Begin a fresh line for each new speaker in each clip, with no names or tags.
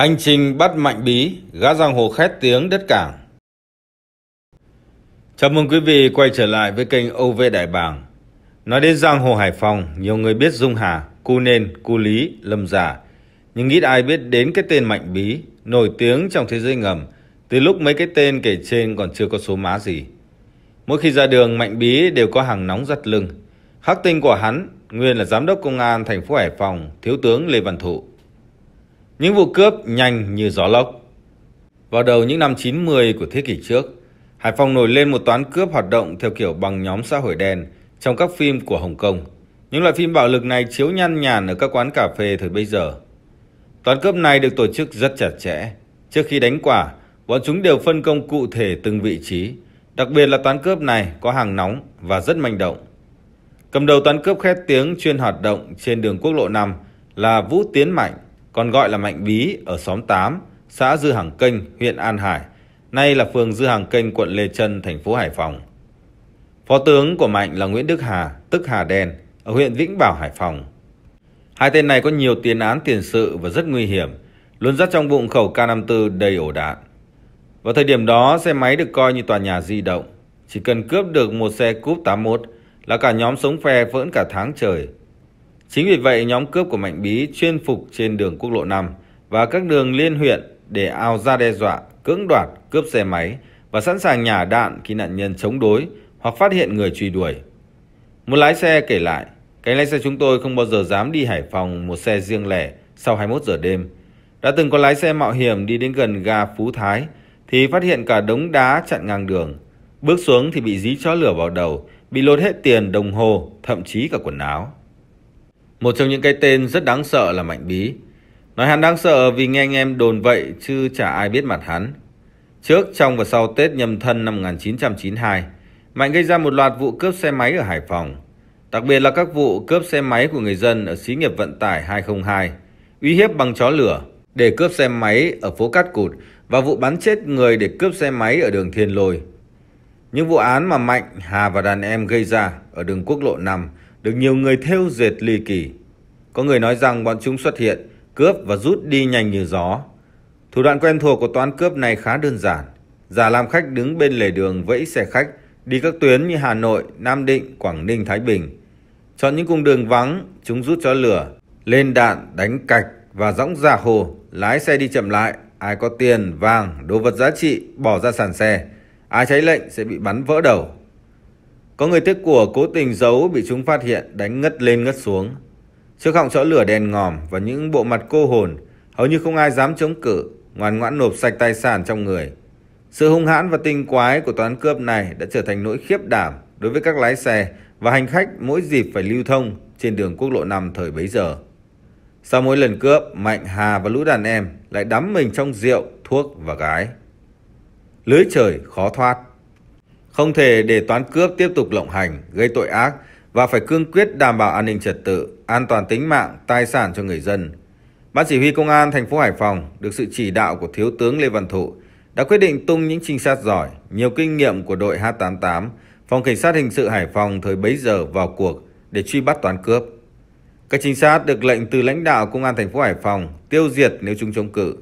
Hành trình bắt mạnh bí, gã giang hồ khét tiếng đất cảng. Chào mừng quý vị quay trở lại với kênh OV Đại Bàng. Nói đến giang hồ Hải Phòng, nhiều người biết Dung Hà, Cu Nên, Cu Lý, Lâm Giả. Nhưng ít ai biết đến cái tên mạnh bí, nổi tiếng trong thế giới ngầm, từ lúc mấy cái tên kể trên còn chưa có số má gì. Mỗi khi ra đường, mạnh bí đều có hàng nóng giật lưng. Hắc tinh của hắn, nguyên là giám đốc công an thành phố Hải Phòng, thiếu tướng Lê Văn Thụ. Những vụ cướp nhanh như gió lốc. Vào đầu những năm 90 của thế kỷ trước, Hải Phòng nổi lên một toán cướp hoạt động theo kiểu bằng nhóm xã hội đen trong các phim của Hồng Kông. Những loại phim bạo lực này chiếu nhăn nhàn ở các quán cà phê thời bây giờ. Toán cướp này được tổ chức rất chặt chẽ. Trước khi đánh quả, bọn chúng đều phân công cụ thể từng vị trí. Đặc biệt là toán cướp này có hàng nóng và rất manh động. Cầm đầu toán cướp khét tiếng chuyên hoạt động trên đường quốc lộ 5 là Vũ Tiến Mạnh, còn gọi là Mạnh Bí ở xóm 8, xã Dư Hàng Kênh, huyện An Hải, nay là phường Dư Hàng Kênh, quận Lê Trân, thành phố Hải Phòng. Phó tướng của Mạnh là Nguyễn Đức Hà, tức Hà Đen, ở huyện Vĩnh Bảo, Hải Phòng. Hai tên này có nhiều tiền án tiền sự và rất nguy hiểm, luôn dắt trong bụng khẩu K54 đầy ổ đạn. Vào thời điểm đó, xe máy được coi như tòa nhà di động. Chỉ cần cướp được một xe cúp 81 là cả nhóm sống phe vẫn cả tháng trời – Chính vì vậy, nhóm cướp của Mạnh Bí chuyên phục trên đường quốc lộ 5 và các đường liên huyện để ao ra đe dọa, cưỡng đoạt, cướp xe máy và sẵn sàng nhả đạn khi nạn nhân chống đối hoặc phát hiện người truy đuổi. Một lái xe kể lại, cánh lái xe chúng tôi không bao giờ dám đi Hải Phòng một xe riêng lẻ sau 21 giờ đêm. Đã từng có lái xe mạo hiểm đi đến gần ga Phú Thái thì phát hiện cả đống đá chặn ngang đường. Bước xuống thì bị dí chó lửa vào đầu, bị lột hết tiền, đồng hồ, thậm chí cả quần áo. Một trong những cái tên rất đáng sợ là Mạnh Bí. Nói hắn đáng sợ vì nghe anh em đồn vậy chứ chả ai biết mặt hắn. Trước, trong và sau Tết nhâm thân năm 1992, Mạnh gây ra một loạt vụ cướp xe máy ở Hải Phòng. Đặc biệt là các vụ cướp xe máy của người dân ở xí nghiệp vận tải 202, uy hiếp bằng chó lửa để cướp xe máy ở phố Cát Cụt và vụ bắn chết người để cướp xe máy ở đường Thiên Lôi. Những vụ án mà Mạnh, Hà và đàn em gây ra ở đường quốc lộ 5 được nhiều người thêu dệt ly kỳ. Có người nói rằng bọn chúng xuất hiện, cướp và rút đi nhanh như gió. Thủ đoạn quen thuộc của toán cướp này khá đơn giản. Giả làm khách đứng bên lề đường vẫy xe khách đi các tuyến như Hà Nội, Nam Định, Quảng Ninh, Thái Bình. Chọn những cung đường vắng, chúng rút cho lửa, lên đạn, đánh cạch và dõng giả hồ, lái xe đi chậm lại. Ai có tiền, vàng, đồ vật giá trị, bỏ ra sàn xe. Ai cháy lệnh sẽ bị bắn vỡ đầu. Có người tiếc của cố tình giấu bị chúng phát hiện đánh ngất lên ngất xuống. Trước họng chó lửa đèn ngòm và những bộ mặt cô hồn, hầu như không ai dám chống cự, ngoan ngoãn nộp sạch tài sản trong người. Sự hung hãn và tinh quái của toán cướp này đã trở thành nỗi khiếp đảm đối với các lái xe và hành khách mỗi dịp phải lưu thông trên đường quốc lộ 5 thời bấy giờ. Sau mỗi lần cướp, Mạnh Hà và lũ đàn em lại đắm mình trong rượu, thuốc và gái. Lưới trời khó thoát. Không thể để toán cướp tiếp tục lộng hành, gây tội ác và phải cương quyết đảm bảo an ninh trật tự, an toàn tính mạng, tài sản cho người dân. Ban chỉ huy công an thành phố Hải Phòng được sự chỉ đạo của Thiếu tướng Lê Văn Thụ đã quyết định tung những trinh sát giỏi, nhiều kinh nghiệm của đội H88, phòng cảnh sát hình sự Hải Phòng thời bấy giờ vào cuộc để truy bắt toán cướp. Các trinh sát được lệnh từ lãnh đạo công an thành phố Hải Phòng tiêu diệt nếu chúng chống cự.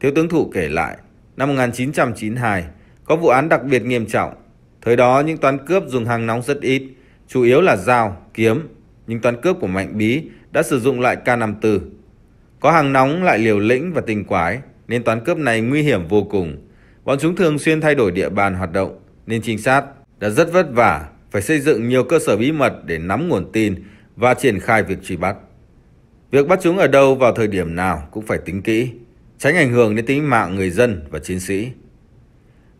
Thiếu tướng Thụ kể lại, năm 1992 có vụ án đặc biệt nghiêm trọng Thời đó những toán cướp dùng hàng nóng rất ít, chủ yếu là dao, kiếm. Nhưng toán cướp của Mạnh Bí đã sử dụng lại K54. Có hàng nóng lại liều lĩnh và tinh quái, nên toán cướp này nguy hiểm vô cùng. Bọn chúng thường xuyên thay đổi địa bàn hoạt động, nên trinh sát đã rất vất vả phải xây dựng nhiều cơ sở bí mật để nắm nguồn tin và triển khai việc truy bắt. Việc bắt chúng ở đâu vào thời điểm nào cũng phải tính kỹ, tránh ảnh hưởng đến tính mạng người dân và chiến sĩ.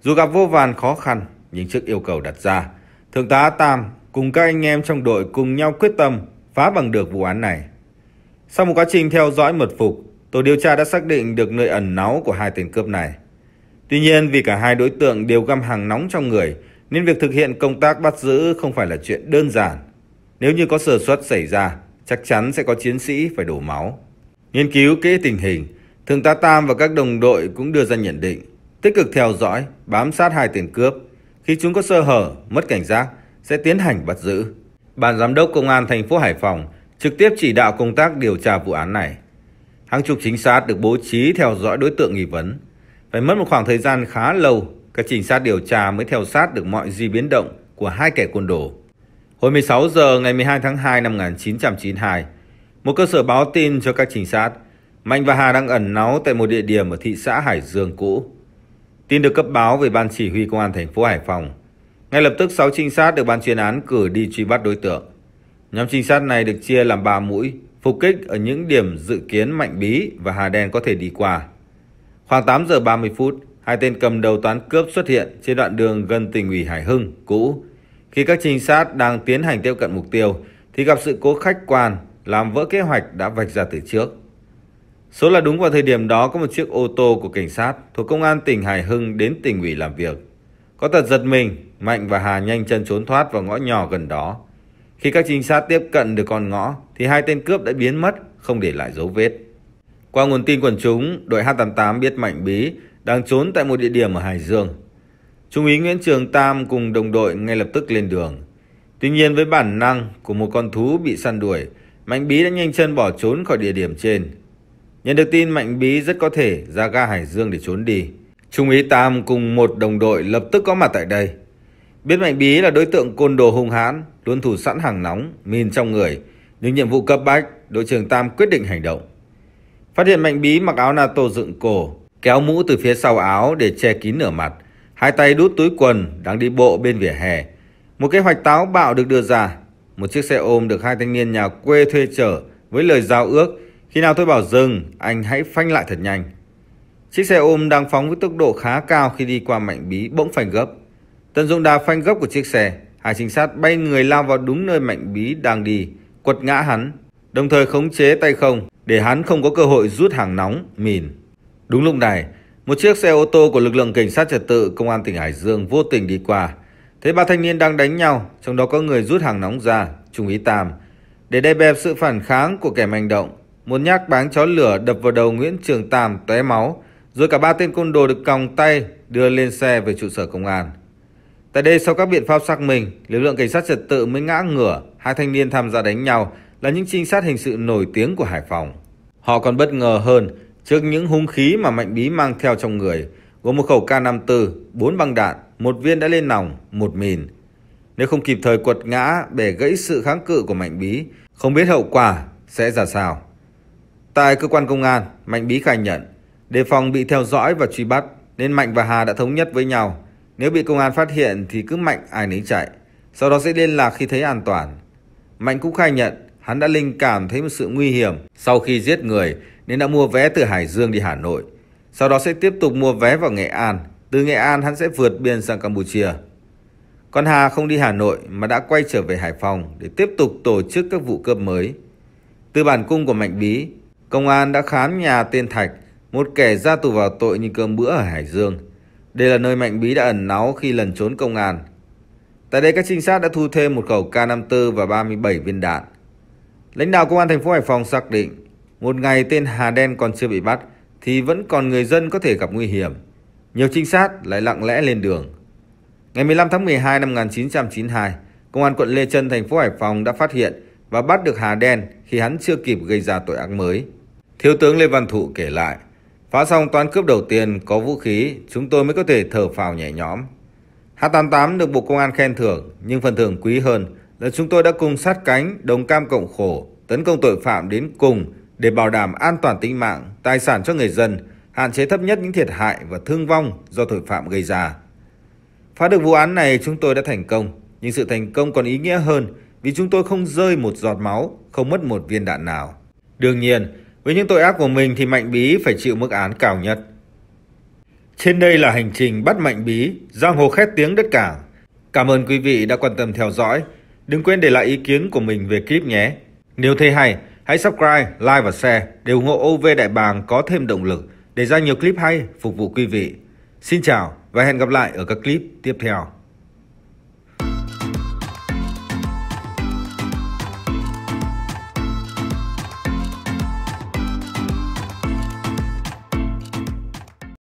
Dù gặp vô vàn khó khăn, nhưng trước yêu cầu đặt ra, Thượng tá Tam cùng các anh em trong đội cùng nhau quyết tâm phá bằng được vụ án này. Sau một quá trình theo dõi mật phục, tổ điều tra đã xác định được nơi ẩn náu của hai tên cướp này. Tuy nhiên vì cả hai đối tượng đều găm hàng nóng trong người nên việc thực hiện công tác bắt giữ không phải là chuyện đơn giản. Nếu như có sơ suất xảy ra, chắc chắn sẽ có chiến sĩ phải đổ máu. Nghiên cứu kỹ tình hình, Thượng tá Tam và các đồng đội cũng đưa ra nhận định, tích cực theo dõi, bám sát hai tên cướp khi chúng có sơ hở, mất cảnh giác, sẽ tiến hành bắt giữ. Ban giám đốc công an thành phố Hải Phòng trực tiếp chỉ đạo công tác điều tra vụ án này. Hàng chục trinh sát được bố trí theo dõi đối tượng nghi vấn. Phải mất một khoảng thời gian khá lâu, các trinh sát điều tra mới theo sát được mọi di biến động của hai kẻ côn đồ. Hồi 16 giờ ngày 12 tháng 2 năm 1992, một cơ sở báo tin cho các trinh sát, Mạnh và Hà đang ẩn náu tại một địa điểm ở thị xã Hải Dương cũ. Tin được cấp báo về ban chỉ huy công an thành phố Hải Phòng. Ngay lập tức 6 trinh sát được ban chuyên án cử đi truy bắt đối tượng. Nhóm trinh sát này được chia làm 3 mũi, phục kích ở những điểm dự kiến Mạnh Bí và Hà Đen có thể đi qua. Khoảng 8 giờ 30 phút, hai tên cầm đầu toán cướp xuất hiện trên đoạn đường gần tỉnh ủy Hải Hưng, cũ. Khi các trinh sát đang tiến hành tiếp cận mục tiêu, thì gặp sự cố khách quan làm vỡ kế hoạch đã vạch ra từ trước. Số là đúng vào thời điểm đó có một chiếc ô tô của cảnh sát thuộc công an tỉnh Hải Hưng đến tỉnh ủy làm việc. Có thật giật mình, Mạnh và Hà nhanh chân trốn thoát vào ngõ nhỏ gần đó. Khi các trinh sát tiếp cận được con ngõ thì hai tên cướp đã biến mất, không để lại dấu vết. Qua nguồn tin quần chúng, đội H88 biết Mạnh Bí đang trốn tại một địa điểm ở Hải Dương. Trung úy Nguyễn Trường Tam cùng đồng đội ngay lập tức lên đường. Tuy nhiên với bản năng của một con thú bị săn đuổi, Mạnh Bí đã nhanh chân bỏ trốn khỏi địa điểm trên. Nhận được tin Mạnh Bí rất có thể ra ga Hải Dương để trốn đi. Trung úy Tam cùng một đồng đội lập tức có mặt tại đây. Biết Mạnh Bí là đối tượng côn đồ hung hãn, luôn thủ sẵn hàng nóng, min trong người. Nhưng nhiệm vụ cấp bách, đội trưởng Tam quyết định hành động. Phát hiện Mạnh Bí mặc áo NATO dựng cổ, kéo mũ từ phía sau áo để che kín nửa mặt. Hai tay đút túi quần đang đi bộ bên vỉa hè. Một kế hoạch táo bạo được đưa ra. Một chiếc xe ôm được hai thanh niên nhà quê thuê chở với lời giao ước khi nào tôi bảo dừng, anh hãy phanh lại thật nhanh. Chiếc xe ôm đang phóng với tốc độ khá cao khi đi qua mảnh bí bỗng phanh gấp. Tận dụng đà phanh gấp của chiếc xe, hai trinh sát bay người lao vào đúng nơi mạnh bí đang đi, quật ngã hắn, đồng thời khống chế tay không để hắn không có cơ hội rút hàng nóng, mìn. Đúng lúc này, một chiếc xe ô tô của lực lượng cảnh sát trật tự công an tỉnh Hải Dương vô tình đi qua. Thấy ba thanh niên đang đánh nhau, trong đó có người rút hàng nóng ra, Trung úy Tam. Để đè bẹp sự phản kháng của kẻ manh động, một nhát báng chó lửa đập vào đầu Nguyễn Trường Tam tóe máu, rồi cả ba tên côn đồ được còng tay đưa lên xe về trụ sở công an. Tại đây sau các biện pháp xác minh, lực lượng cảnh sát trật tự mới ngã ngửa hai thanh niên tham gia đánh nhau là những trinh sát hình sự nổi tiếng của Hải Phòng. Họ còn bất ngờ hơn trước những hung khí mà Mạnh Bí mang theo trong người, gồm một khẩu K54, bốn băng đạn, một viên đã lên nòng, một mìn. Nếu không kịp thời quật ngã để gãy sự kháng cự của Mạnh Bí, không biết hậu quả sẽ ra sao. Tại cơ quan công an, Mạnh Bí khai nhận, đề phòng bị theo dõi và truy bắt, nên Mạnh và Hà đã thống nhất với nhau. Nếu bị công an phát hiện thì cứ Mạnh ai nấy chạy, sau đó sẽ liên lạc khi thấy an toàn. Mạnh cũng khai nhận, hắn đã linh cảm thấy một sự nguy hiểm sau khi giết người nên đã mua vé từ Hải Dương đi Hà Nội. Sau đó sẽ tiếp tục mua vé vào Nghệ An. Từ Nghệ An hắn sẽ vượt biên sang Campuchia. Còn Hà không đi Hà Nội mà đã quay trở về Hải Phòng để tiếp tục tổ chức các vụ cướp mới. Từ bản cung của Mạnh Bí, công an đã khám nhà tên Thạch, một kẻ ra tù vào tội như cơm bữa ở Hải Dương. Đây là nơi Mạnh Bí đã ẩn náu khi lần trốn công an. Tại đây các trinh sát đã thu thêm một khẩu K54 và 37 viên đạn. Lãnh đạo công an thành phố Hải Phòng xác định, một ngày tên Hà Đen còn chưa bị bắt thì vẫn còn người dân có thể gặp nguy hiểm. Nhiều trinh sát lại lặng lẽ lên đường. Ngày 15 tháng 12 năm 1992, công an quận Lê Trân thành phố Hải Phòng đã phát hiện và bắt được Hà Đen khi hắn chưa kịp gây ra tội ác mới. Thiếu tướng Lê Văn Thụ kể lại, phá xong toán cướp đầu tiên có vũ khí, chúng tôi mới có thể thở phào nhẹ nhõm. H88 được Bộ Công an khen thưởng, nhưng phần thưởng quý hơn là chúng tôi đã cùng sát cánh, đồng cam cộng khổ, tấn công tội phạm đến cùng để bảo đảm an toàn tính mạng, tài sản cho người dân, hạn chế thấp nhất những thiệt hại và thương vong do tội phạm gây ra. Phá được vụ án này chúng tôi đã thành công, nhưng sự thành công còn ý nghĩa hơn vì chúng tôi không rơi một giọt máu, không mất một viên đạn nào. Đương nhiên, với những tội ác của mình thì Mạnh Bí phải chịu mức án cao nhất. Trên đây là hành trình bắt Mạnh Bí, giang hồ khét tiếng đất cảng. Cảm ơn quý vị đã quan tâm theo dõi. Đừng quên để lại ý kiến của mình về clip nhé. Nếu thấy hay, hãy subscribe, like và share để ủng hộ OV Đại Bàng có thêm động lực để ra nhiều clip hay phục vụ quý vị. Xin chào và hẹn gặp lại ở các clip tiếp theo.